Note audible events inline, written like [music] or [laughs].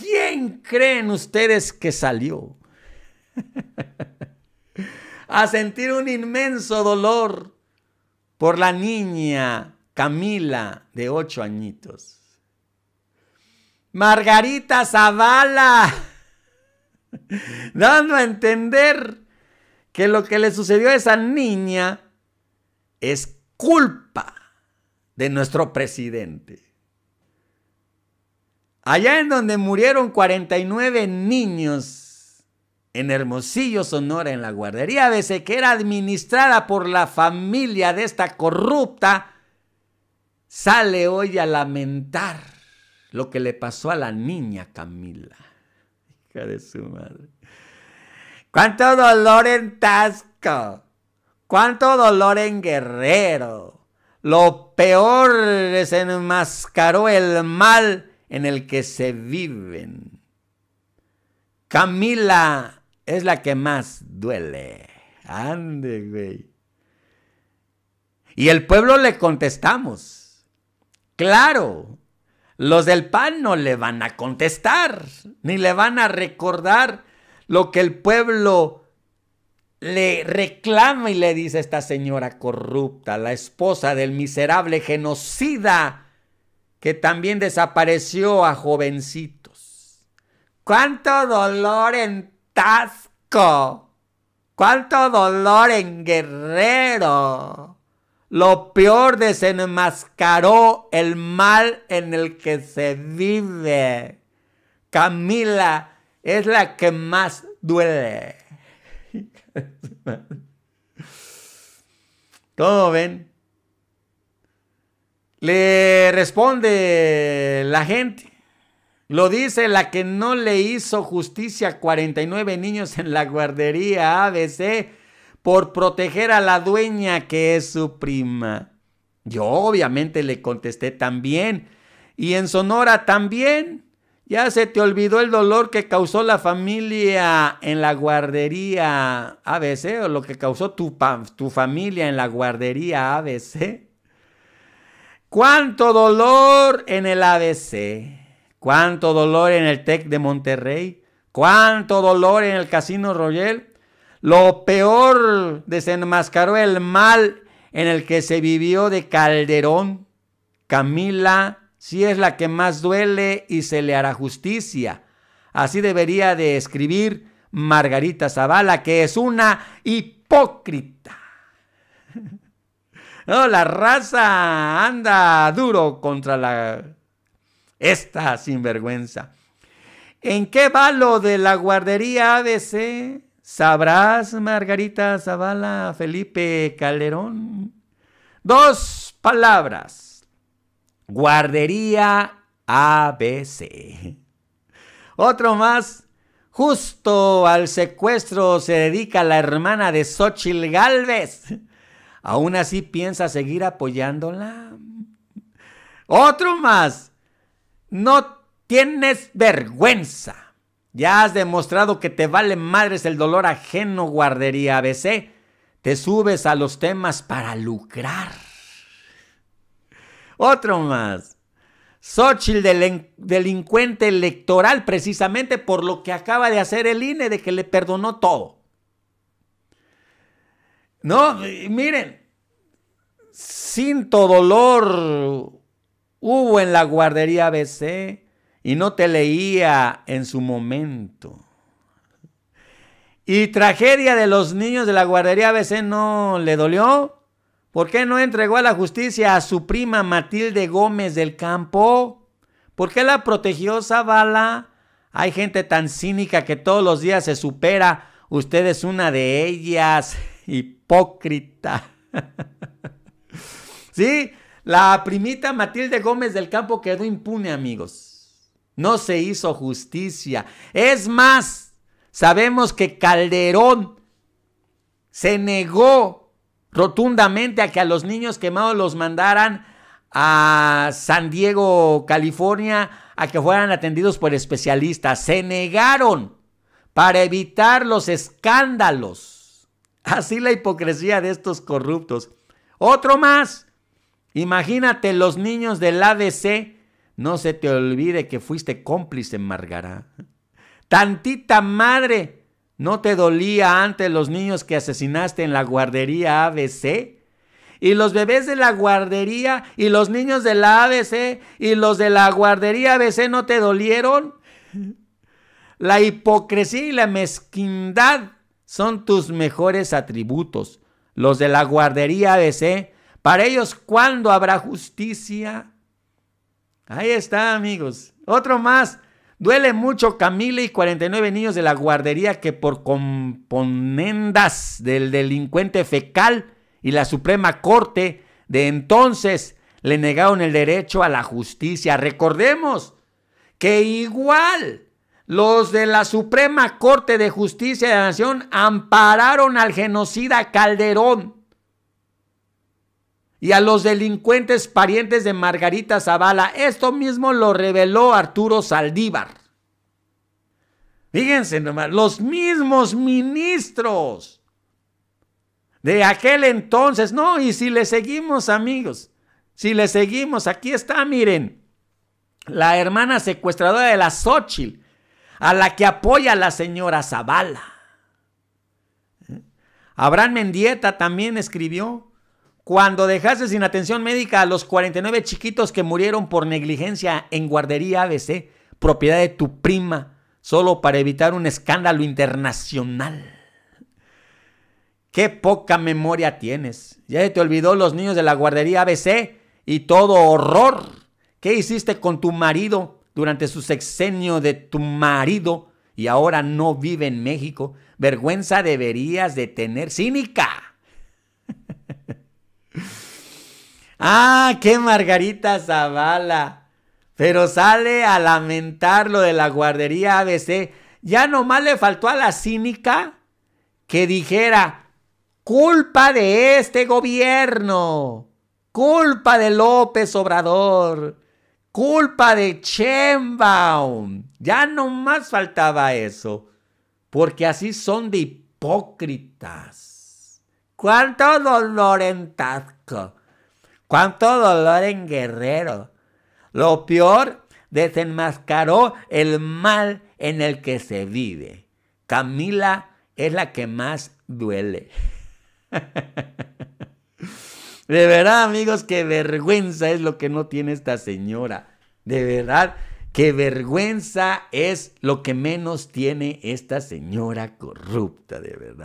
¿Quién creen ustedes que salió? [laughs] a sentir un inmenso dolor por la niña Camila de ocho añitos. Margarita Zavala, [laughs] dando a entender que lo que le sucedió a esa niña es culpa de nuestro presidente. Allá en donde murieron 49 niños, en Hermosillo, Sonora, en la guardería de era administrada por la familia de esta corrupta, sale hoy a lamentar lo que le pasó a la niña Camila. Hija de su madre. ¿Cuánto dolor en Tasco? ¿Cuánto dolor en Guerrero? Lo peor enmascaró el mal en el que se viven. Camila es la que más duele. Ande, güey. Y el pueblo le contestamos. Claro, los del PAN no le van a contestar, ni le van a recordar lo que el pueblo le reclama y le dice a esta señora corrupta, la esposa del miserable genocida que también desapareció a jovencitos. ¡Cuánto dolor en Tasco! ¡Cuánto dolor en Guerrero! Lo peor desenmascaró el mal en el que se vive. Camila es la que más duele. [laughs] todo ven? Le responde la gente. Lo dice la que no le hizo justicia a 49 niños en la guardería ABC por proteger a la dueña que es su prima. Yo obviamente le contesté también. Y en Sonora también. Ya se te olvidó el dolor que causó la familia en la guardería ABC o lo que causó tu, tu familia en la guardería ABC. Cuánto dolor en el ABC, cuánto dolor en el TEC de Monterrey, cuánto dolor en el Casino Royal. Lo peor desenmascaró el mal en el que se vivió de Calderón. Camila si es la que más duele y se le hará justicia. Así debería de escribir Margarita Zavala, que es una hipócrita. [laughs] la raza anda duro contra la esta sinvergüenza. ¿En qué va de la guardería ABC? ¿Sabrás, Margarita Zavala, Felipe Calderón? Dos palabras. Guardería ABC. Otro más. Justo al secuestro se dedica la hermana de Xochil Galvez aún así piensa seguir apoyándola. Otro más. No tienes vergüenza. Ya has demostrado que te vale madres el dolor ajeno, guardería ABC. Te subes a los temas para lucrar. Otro más. Xochitl, delincuente electoral, precisamente por lo que acaba de hacer el INE, de que le perdonó todo. No, miren, cinto dolor hubo en la guardería ABC y no te leía en su momento. Y tragedia de los niños de la guardería ABC no le dolió. ¿Por qué no entregó a la justicia a su prima Matilde Gómez del Campo? ¿Por qué la protegió Zavala? Hay gente tan cínica que todos los días se supera. Usted es una de ellas. [laughs] Y hipócrita. [laughs] ¿Sí? La primita Matilde Gómez del Campo quedó impune, amigos. No se hizo justicia. Es más, sabemos que Calderón se negó rotundamente a que a los niños quemados los mandaran a San Diego, California, a que fueran atendidos por especialistas. Se negaron para evitar los escándalos. Así la hipocresía de estos corruptos. Otro más. Imagínate los niños del ADC. No se te olvide que fuiste cómplice, Margará. Tantita madre. ¿No te dolía antes los niños que asesinaste en la guardería ABC? Y los bebés de la guardería y los niños de la ABC y los de la guardería ABC no te dolieron? La hipocresía y la mezquindad son tus mejores atributos, los de la guardería ABC. Para ellos, ¿cuándo habrá justicia? Ahí está, amigos. Otro más. Duele mucho Camila y 49 niños de la guardería que por componendas del delincuente fecal y la Suprema Corte de entonces le negaron el derecho a la justicia. Recordemos que igual los de la Suprema Corte de Justicia de la Nación ampararon al genocida Calderón y a los delincuentes parientes de Margarita Zavala. Esto mismo lo reveló Arturo Saldívar. Fíjense nomás, los mismos ministros de aquel entonces, no, y si le seguimos amigos, si le seguimos, aquí está, miren, la hermana secuestradora de la Xochitl, a la que apoya la señora Zavala. ¿Eh? Abraham Mendieta también escribió, cuando dejaste sin atención médica a los 49 chiquitos que murieron por negligencia en guardería ABC, propiedad de tu prima, solo para evitar un escándalo internacional. Qué poca memoria tienes. Ya te olvidó los niños de la guardería ABC y todo horror. ¿Qué hiciste con tu marido durante su sexenio de tu marido y ahora no vive en México, vergüenza deberías de tener cínica. [laughs] ah, qué Margarita Zavala. Pero sale a lamentar lo de la guardería ABC. Ya nomás le faltó a la cínica que dijera, culpa de este gobierno, culpa de López Obrador. Culpa de Chembaum. Ya no más faltaba eso. Porque así son de hipócritas. Cuánto dolor en Tasco. Cuánto dolor en Guerrero. Lo peor, desenmascaró el mal en el que se vive. Camila es la que más duele. [laughs] De verdad, amigos, qué vergüenza es lo que no tiene esta señora. De verdad, qué vergüenza es lo que menos tiene esta señora corrupta, de verdad.